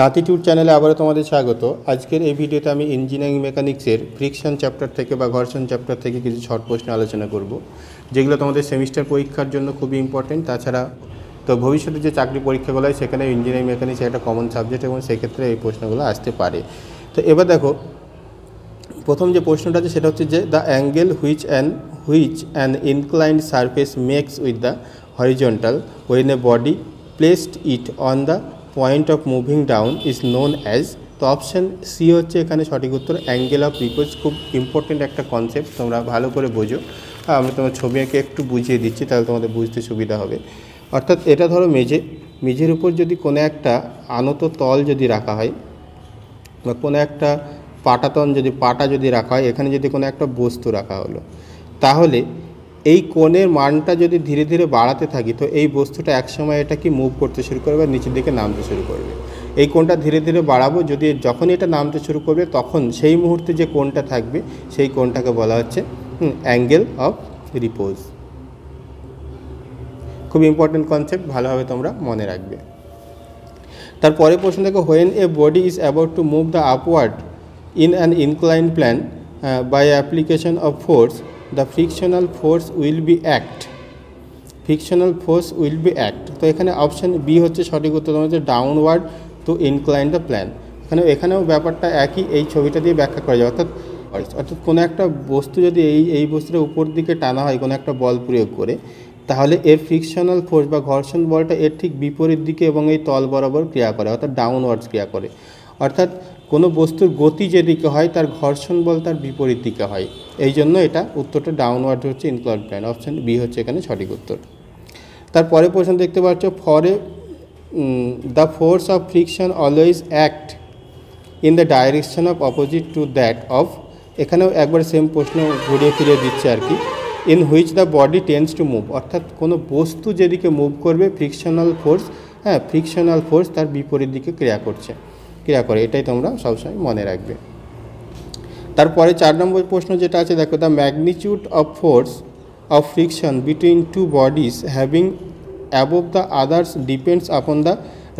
নাতিটিউড চ্যানেলে আবারও তোমাদের স্বাগত আজকের এই ভিডিওতে আমি ইঞ্জিনিয়ারিং মেকানিক্সের ফ্রিকশন চ্যাপ্টার থেকে বা ঘর্ষণ চ্যাপ্টার থেকে কিছু শর্ট প্রশ্ন আলোচনা করব যেগুলো তোমাদের সেমিস্টার পরীক্ষার জন্য খুবই ইম্পর্টেন্ট তাছাড়া তো ভবিষ্যতে যে চাকরি পরীক্ষাগুলো হয় সেখানে ইঞ্জিনিয়ারিং মেকানিক্স একটা কমন সাবজেক্ট এবং সেক্ষেত্রে এই প্রশ্নগুলো আসতে পারে তো এবার দেখো প্রথম যে প্রশ্নটা আছে সেটা হচ্ছে যে the angle which and which an inclined surface makes with the horizontal when a body placed it on the point of moving down is known as তো অপশান সি হচ্ছে এখানে সঠিক উত্তর অ্যাঙ্গেল অফ রিপোজ খুব ইম্পর্টেন্ট একটা concept তোমরা ভালো করে বোঝো আমি তোমার ছবি এঁকে একটু বুঝিয়ে দিচ্ছি তাহলে তোমাদের বুঝতে সুবিধা হবে অর্থাৎ এটা ধরো মেঝে মেঝের উপর যদি কোনো একটা আনত তল যদি রাখা হয় বা কোনো একটা পাটাতন যদি পাটা যদি রাখা হয় এখানে যদি কোনো একটা বস্তু রাখা হলো তাহলে এই কোণের মানটা যদি ধীরে ধীরে বাড়াতে থাকি তো এই বস্তুটা একসময় এটা কি মুভ করতে শুরু করবে বা নিচের দিকে নামতে শুরু করবে এই কোণটা ধীরে ধীরে বাড়াবো যদি যখন এটা নামতে শুরু করবে তখন সেই মুহূর্তে যে কোণটা থাকবে সেই কোণটাকে বলা হচ্ছে অ্যাঙ্গেল অফ রিপোজ খুব ইম্পর্টেন্ট কনসেপ্ট ভালোভাবে তোমরা মনে রাখবে তারপরে প্রশ্ন দেখো when a body is about to move the upward in an incline plan by application of force the frictional force will be act frictional force will be act তো এখানে অপশান বি হচ্ছে সঠিক উত্তর হচ্ছে downward to incline the plan এখানে এখানেও ব্যাপারটা একই এই ছবিটা দিয়ে ব্যাখ্যা করা যায় অর্থাৎ অর্থাৎ কোনো একটা বস্তু যদি এই এই বস্তুর উপর দিকে টানা হয় কোনো একটা বল প্রয়োগ করে তাহলে এর ফ্রিকশনাল ফোর্স বা ঘর্ষণ বলটা এর ঠিক বিপরীত দিকে এবং এই তল বরাবর ক্রিয়া করে অর্থাৎ ডাউনওয়ার্ডস ক্রিয়া করে অর্থাৎ কোনো বস্তুর গতি যেদিকে হয় তার ঘর্ষণ বল তার বিপরীত দিকে হয় এই জন্য এটা উত্তরটা ডাউনওয়ার্ড হচ্ছে ইনক্লাউড প্ল্যান অপশান বি হচ্ছে এখানে সঠিক উত্তর তারপরে প্রশ্ন দেখতে পাচ্ছ for the force of friction always act in the direction of opposite to that of এখানেও একবার সেম প্রশ্ন ঘুরিয়ে ফিরিয়ে দিচ্ছে আর কি in which the body tends to move অর্থাৎ কোনো বস্তু যেদিকে মুভ করবে ফ্রিকশনাল ফোর্স হ্যাঁ ফ্রিকশনাল ফোর্স তার বিপরীত দিকে ক্রিয়া করছে ক্রিয়া করে এটাই তোমরা সবসময় মনে রাখবে তারপরে চার নম্বর প্রশ্ন যেটা আছে দেখো the magnitude of force of friction between two bodies having above the others depends upon the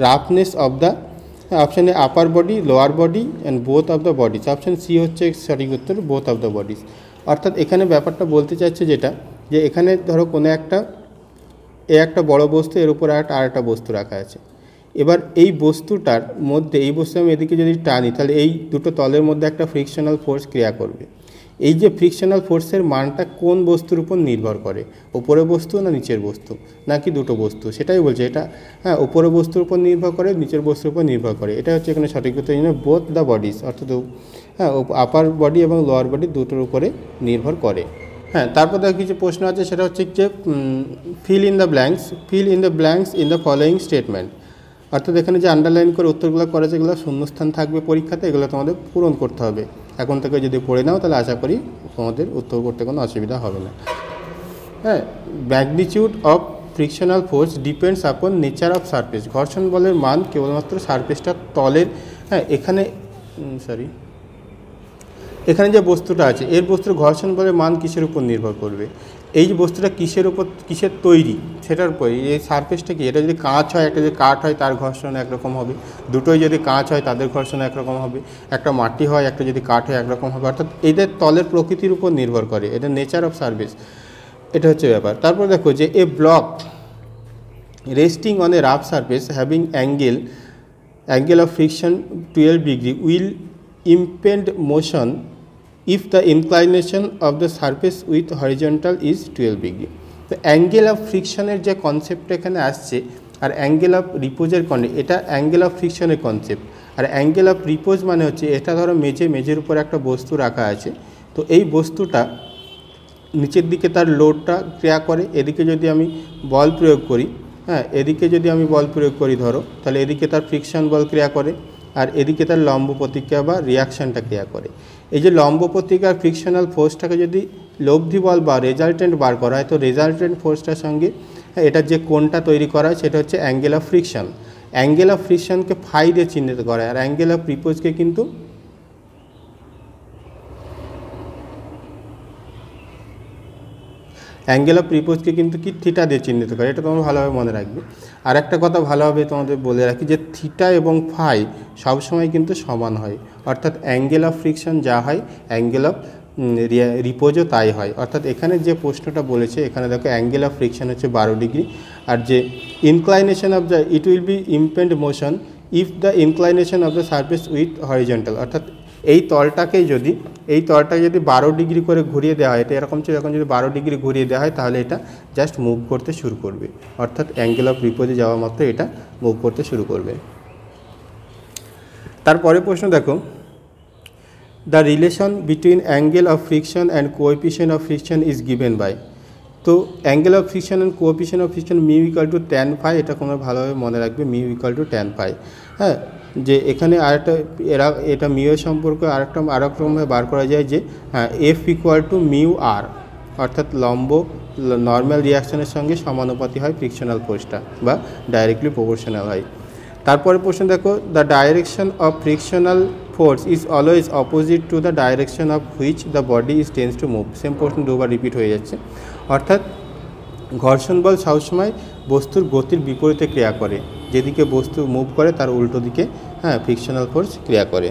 roughness of the অপশানে upper body lower body and both of the bodies option C হচ্ছে সঠিক উত্তর বোথ অফ দ্য বডিজ অর্থাৎ এখানে ব্যাপারটা বলতে চাচ্ছে যেটা যে এখানে ধরো কোনো একটা এ একটা বড় বস্তু এর উপর একটা আর একটা বস্তু রাখা আছে এবার এই বস্তুটার মধ্যে এই বস্তু আমি এদিকে যদি টানি তাহলে এই দুটো তলের মধ্যে একটা ফ্রিকশনাল ফোর্স ক্রিয়া করবে এই যে ফ্রিকশনাল ফোর্সের মানটা কোন বস্তুর উপর নির্ভর করে ওপরের বস্তু না নিচের বস্তু নাকি দুটো বস্তু সেটাই বলছে এটা হ্যাঁ ওপরের বস্তুর উপর নির্ভর করে নিচের বস্তুর উপর নির্ভর করে এটা হচ্ছে এখানে সঠিক উত্তর জন্য বোথ দ্য বডিস অর্থাৎ হ্যাঁ আপার বডি এবং লোয়ার বডি দুটোর উপরে নির্ভর করে হ্যাঁ তারপর দেখো কিছু প্রশ্ন আছে সেটা হচ্ছে যে fill in the blanks fill in the blanks in the following statement অর্থাৎ এখানে যে আন্ডারলাইন করে উত্তরগুলো করেছে যেগুলো শূন্যস্থান থাকবে পরীক্ষাতে এগুলো তোমাদের পূরণ করতে হবে এখন থেকে যদি পড়ে নাও তাহলে আশা করি তোমাদের উত্তর করতে কোনো অসুবিধা হবে না হ্যাঁ magnitude of frictional force depends upon nature of surface ঘর্ষণ বলের মান কেবলমাত্র সারফেসটা তলের হ্যাঁ এখানে সরি এখানে যে বস্তুটা আছে এর বস্তুর ঘর্ষণ বলের মান কিসের উপর নির্ভর করবে এই যে বস্তুটা কিসের উপর কিসের তৈরি সেটার উপরে এই সারফেসটা কি এটা যদি কাঁচ হয় একটা যদি কাঠ হয় তার ঘর্ষণ একরকম হবে দুটোই যদি কাঁচ হয় তাদের ঘর্ষণ একরকম হবে একটা মাটি হয় একটা যদি কাঠ হয় একরকম হবে অর্থাৎ এদের তলের প্রকৃতির উপর নির্ভর করে এটা নেচার অফ সার্ভিস এটা হচ্ছে ব্যাপার তারপর দেখো যে a block resting on a rough surface having angle angle of friction twelve degree will impend motion if the inclination of the surface with horizontal is twelve degree তো angle of ফ্রিকশনের যে concept এখানে আসছে আর angle of রিপোজের কনে এটা angle of ফ্রিকশনের concept আর অ্যাঙ্গেল অফ রিপোজ মানে হচ্ছে এটা ধরো মেঝে মেঝের উপর একটা বস্তু রাখা আছে তো এই বস্তুটা নিচের দিকে তার লোডটা ক্রিয়া করে এদিকে যদি আমি বল প্রয়োগ করি হ্যাঁ এদিকে যদি আমি বল প্রয়োগ করি ধরো তাহলে এদিকে তার ফ্রিকশন বল ক্রিয়া করে আর এদিকে তার লম্ব প্রতিক্রিয়া বা রিয়াকশানটা ক্রিয়া করে এই যে লম্ব পত্রিকার ফ্রিকশনাল ফোর্সটাকে যদি লব্ধি বল বা রেজাল্টেন্ট বার করা হয় তো রেজাল্টেন্ট ফোর্সটার সঙ্গে এটার যে কোনটা তৈরি করা হয় সেটা হচ্ছে angle of friction angle of ফ্রিকশনকে ফাই দিয়ে চিহ্নিত করা হয় আর অ্যাঙ্গেল অফ প্রিপোজকে কিন্তু অ্যাঙ্গেল অফ প্রিপোজকে কিন্তু কি থিটা দিয়ে চিহ্নিত করে এটা তোমরা ভালোভাবে মনে রাখবে আর একটা কথা ভালোভাবে তোমাদের বলে রাখি যে থিটা এবং ফাই সবসময় কিন্তু সমান হয় অর্থাৎ অ্যাঙ্গেল অফ ফ্রিকশন যা হয় অ্যাঙ্গেল অফ রিপোজও তাই হয় অর্থাৎ এখানে যে প্রশ্নটা বলেছে এখানে দেখো অ্যাঙ্গেল অফ ফ্রিকশন হচ্ছে বারো ডিগ্রি আর যে inclination of the it will be impend motion if the inclination of the surface with horizontal অর্থাৎ এই তলটাকে যদি এই তলটাকে যদি বারো ডিগ্রি করে ঘুরিয়ে দেওয়া হয় এটা এরকম ছিল এখন যদি বারো ডিগ্রি ঘুরিয়ে দেওয়া হয় তাহলে এটা জাস্ট মুভ করতে শুরু করবে অর্থাৎ অ্যাঙ্গেল অফ রিপোজে যাওয়া মাত্র এটা মুভ করতে শুরু করবে তারপরে প্রশ্ন দেখো the relation between angle of friction and coefficient of friction is given by তো angle of friction and coefficient of friction mu equal to tan phi এটা কোনো ভালোভাবে মনে রাখবে mu equal to tan phi হ্যাঁ যে এখানে আরেকটা এরা এটা মিউ এর সম্পর্কে আরেকটা আরেকরকমভাবে বার করা যায় যে F equal to mu R অর্থাৎ লম্ব নর্মাল রিয়াকশনের সঙ্গে সমানুপাতি হয় ফ্রিকশনাল ফোর্সটা বা ডাইরেক্টলি প্রপোর্শনাল হয় তারপরে প্রশ্ন দেখো the direction of frictional force is always opposite to the direction of which the body is tends to move same প্রশ্ন দুবার রিপিট হয়ে যাচ্ছে অর্থাৎ ঘর্ষণ বল সবসময় বস্তুর গতির বিপরীতে ক্রিয়া করে যেদিকে বস্তু মুভ করে তার উল্টো দিকে হ্যাঁ ফ্রিকশনাল ফোর্স ক্রিয়া করে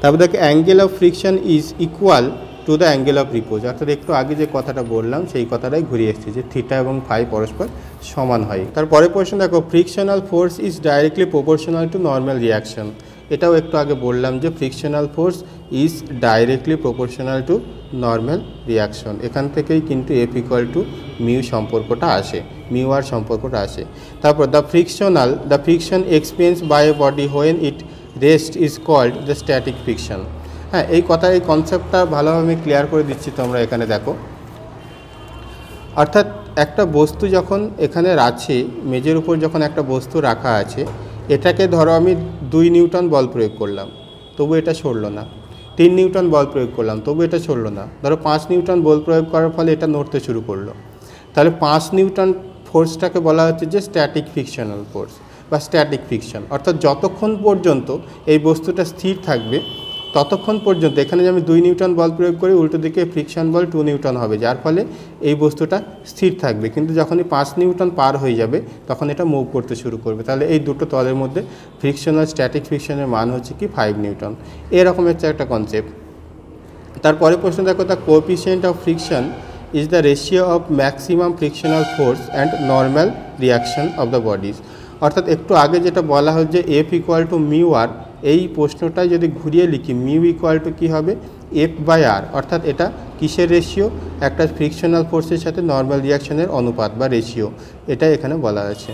তারপর দেখো angle of friction is equal to the angle of repose অর্থাৎ একটু আগে যে কথাটা বললাম সেই কথাটাই ঘুরিয়ে এসছে যে থিটা এবং ফাই পরস্পর সমান হয় তারপরে প্রশ্ন দেখো frictional force is directly proportional to normal reaction এটাও একটু আগে বললাম যে frictional force is directly proportional to normal reaction এখান থেকেই কিন্তু এফ ইকুয়াল টু মিউ সম্পর্কটা আসে মিউ আর সম্পর্কটা আসে তারপর the frictional the friction experience by a body when it rest is called the static friction হ্যাঁ এই কথা এই কনসেপ্টটা ভালোভাবে আমি ক্লিয়ার করে দিচ্ছি তোমরা এখানে দেখো অর্থাৎ একটা বস্তু যখন এখানে আছে মেজের উপর যখন একটা বস্তু রাখা আছে এটাকে ধরো আমি দুই নিউটন বল প্রয়োগ করলাম তবু এটা সরলো না তিন নিউটন বল প্রয়োগ করলাম তবু এটা সরলো না ধরো পাঁচ নিউটন বল প্রয়োগ করার ফলে এটা নড়তে শুরু করলো তাহলে পাঁচ নিউটন ফোর্সটাকে বলা হচ্ছে যে স্ট্যাটিক ফিকশনাল ফোর্স বা স্ট্যাটিক ফিকশন অর্থাৎ যতক্ষণ পর্যন্ত এই বস্তুটা স্থির থাকবে ততক্ষণ পর্যন্ত এখানে যে আমি দুই নিউটন বল প্রয়োগ করি উল্টো দিকে ফ্রিকশন বল টু নিউটন হবে যার ফলে এই বস্তুটা স্থির থাকবে কিন্তু যখনই পাঁচ নিউটন পার হয়ে যাবে তখন এটা মুভ করতে শুরু করবে তাহলে এই দুটো তলের মধ্যে ফ্রিকশন আর স্ট্যাটিক ফ্রিকশনের মান হচ্ছে কি ফাইভ নিউটন এরকম হচ্ছে একটা কনসেপ্ট তারপরে প্রশ্ন দেখো the coefficient of friction is the ratio of maximum frictional force and normal reaction of the bodies অর্থাৎ একটু আগে যেটা বলা হয় যে F equal to mu R এই প্রশ্নটা যদি ঘুরিয়ে লিখি মিউ ইকুয়াল টু কী হবে এফ বাই আর অর্থাৎ এটা কিসের রেশিও একটা ফ্রিকশনাল ফোর্সের সাথে নর্মাল রিয়াকশনের অনুপাত বা রেশিও এটা এখানে বলা আছে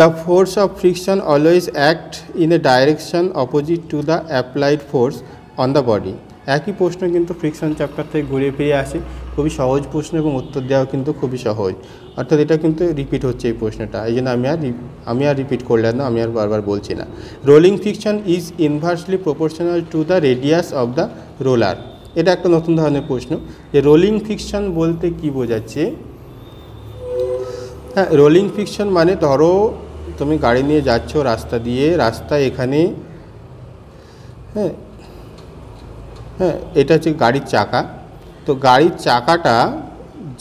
the force of friction always act in a direction opposite to the applied force on the body একই প্রশ্ন কিন্তু ফ্রিকশন চ্যাপ্টার থেকে ঘুরে ফিরে আসে খুবই সহজ প্রশ্ন এবং উত্তর দেওয়া কিন্তু খুবই সহজ অর্থাৎ এটা কিন্তু রিপিট হচ্ছে এই প্রশ্নটা এই জন্য আমি আর আমি আর রিপিট করলাম না আমি আর বারবার বলছি না rolling friction is inversely proportional to the radius of the roller এটা একটা নতুন ধরনের প্রশ্ন যে রোলিং ফ্রিকশন বলতে কি বোঝাচ্ছে হ্যাঁ রোলিং ফ্রিকশন মানে ধরো তুমি গাড়ি নিয়ে যাচ্ছ রাস্তা দিয়ে রাস্তা এখানে হ্যাঁ হ্যাঁ এটা হচ্ছে গাড়ির চাকা তো গাড়ির চাকাটা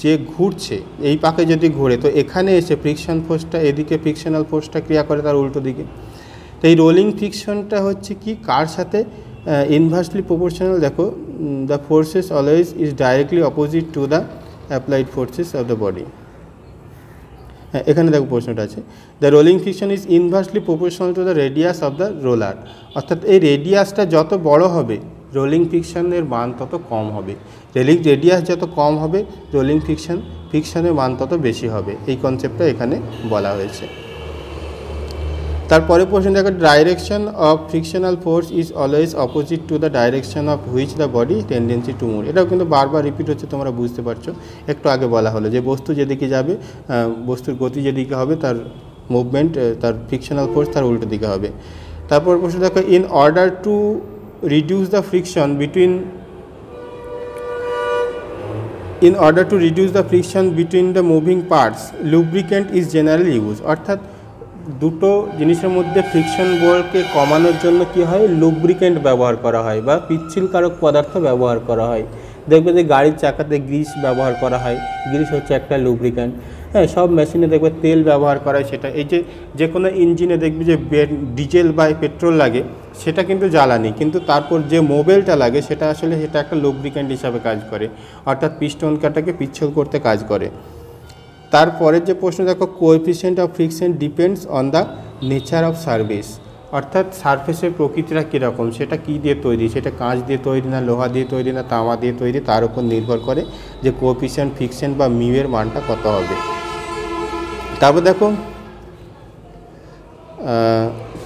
যে ঘুরছে এই পাকে যদি ঘুরে তো এখানে এসে ফ্রিকশন ফোর্সটা এদিকে ফ্রিকশনাল ফোর্সটা ক্রিয়া করে তার উল্টো দিকে তো এই রোলিং ফ্রিকশনটা হচ্ছে কি কার সাথে ইনভার্সলি প্রপোর্শনাল দেখো the forces always is directly opposite to the applied forces of the body হ্যাঁ এখানে দেখো প্রশ্নটা আছে the rolling friction is inversely proportional to the radius of the roller অর্থাৎ এই রেডিয়াসটা যত বড় হবে রোলিং ফিকশানের মান তত কম হবে রেলিং রেডিয়াস যত কম হবে রোলিং ফিকশান ফিকশানের মান তত বেশি হবে এই কনসেপ্টটা এখানে বলা হয়েছে তারপরে প্রশ্ন দেখো direction of frictional force is always opposite to the direction of which the body tendency to move এটাও কিন্তু বারবার রিপিট হচ্ছে তোমরা বুঝতে পারছো একটু আগে বলা হলো যে বস্তু যেদিকে যাবে বস্তুর গতি যেদিকে হবে তার মুভমেন্ট তার ফ্রিকশনাল ফোর্স তার উল্টো দিকে হবে তারপর প্রশ্ন দেখো in order to reduce the friction between in order to reduce the friction between the moving parts lubricant is generally used অর্থাৎ দুটো জিনিসের মধ্যে ফ্রিকশন বলকে কমানোর জন্য কি হয় লুব্রিকেন্ট ব্যবহার করা হয় বা পিচ্ছিলকারক পদার্থ ব্যবহার করা হয় দেখবে যে গাড়ির চাকাতে গ্রিস ব্যবহার করা হয় গ্রিস হচ্ছে একটা লুব্রিকেন্ট হ্যাঁ সব মেশিনে দেখবে তেল ব্যবহার করা হয় সেটা এই যে যে কোনো ইঞ্জিনে দেখবে যে ডিজেল বা পেট্রোল লাগে সেটা কিন্তু জ্বালানি কিন্তু তারপর যে মোবাইলটা লাগে সেটা আসলে সেটা একটা লুব্রিক্যান্ট হিসাবে কাজ করে অর্থাৎ পিষ্টনকাটাকে পিচ্ছল করতে কাজ করে তারপরের যে প্রশ্ন দেখো coefficient of friction depends on the nature of surface অর্থাৎ সার্ফেসের প্রকৃতিটা কীরকম সেটা কি দিয়ে তৈরি সেটা কাঁচ দিয়ে তৈরি না লোহা দিয়ে তৈরি না তামা দিয়ে তৈরি তার উপর নির্ভর করে যে কোএফিসিয়েন্ট ফিকশন বা মিউয়ের মানটা কত হবে তারপর দেখো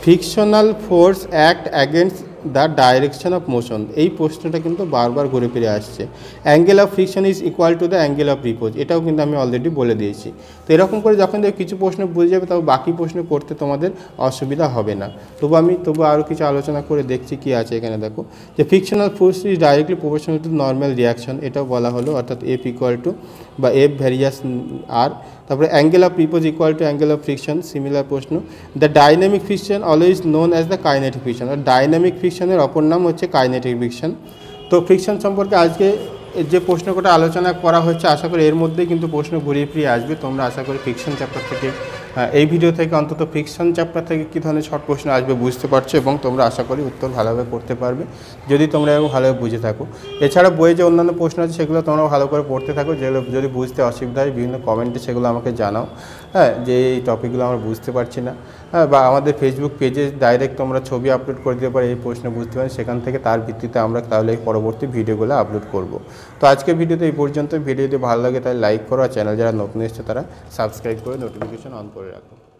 frictional force act against the direction of motion এই প্রশ্নটা কিন্তু বারবার ঘুরে ফিরে আসছে angle of friction is equal to the angle of repose এটাও কিন্তু আমি অলরেডি বলে দিয়েছি তো এরকম করে যখন কিছু প্রশ্ন বুঝে যাবে তবে বাকি প্রশ্ন করতে তোমাদের অসুবিধা হবে না তবু আমি তবু আরও কিছু আলোচনা করে দেখছি কি আছে এখানে দেখো যে frictional force is directly proportional to normal reaction এটাও বলা হলো অর্থাৎ এফ ইকুয়াল টু বা এফ ভ্যারিয়াস আর তারপরে angle of repose equal to angle of friction similar প্রশ্ন the dynamic friction always known as the kinetic friction আর ডাইনামিক ফ্রিকশনের অপর নাম হচ্ছে কাইনেটিক ফ্রিকশন তো ফ্রিকশন সম্পর্কে আজকে যে প্রশ্ন কটা আলোচনা করা হচ্ছে আশা করি এর মধ্যে কিন্তু প্রশ্ন ঘুরিয়ে ফিরিয়ে আসবে তোমরা আশা করি ফ্রিকশন চ্যাপ্টার থেকে হ্যাঁ, এই ভিডিও থেকে অন্তত ফিকশন চ্যাপ্টার থেকে কী ধরনের শর্ট প্রশ্ন আসবে বুঝতে পারছো এবং তোমরা আশা করি উত্তর ভালোভাবে করতে পারবে যদি তোমরা ভালোভাবে বুঝে থাকো এছাড়া বইয়ে যে অন্যান্য প্রশ্ন আছে সেগুলো তোমরা ভালো করে পড়তে থাকো যেগুলো যদি বুঝতে অসুবিধা হয় বিভিন্ন কমেন্টে সেগুলো আমাকে জানাও হ্যাঁ যে এই টপিকগুলো আমরা বুঝতে পারছি না হ্যাঁ বা আমাদের ফেসবুক পেজে ডাইরেক্ট তোমরা ছবি আপলোড করে দিতে পারো এই প্রশ্ন বুঝতে পারেন সেখান থেকে তার ভিত্তিতে আমরা তাহলে পরবর্তী ভিডিওগুলো আপলোড করব তো আজকের ভিডিওতে এই পর্যন্ত ভিডিও যদি ভালো লাগে তাহলে লাইক করো আর চ্যানেল যারা নতুন এসছে তারা সাবস্ক্রাইব করে নোটিফিকেশন অন করে রাখো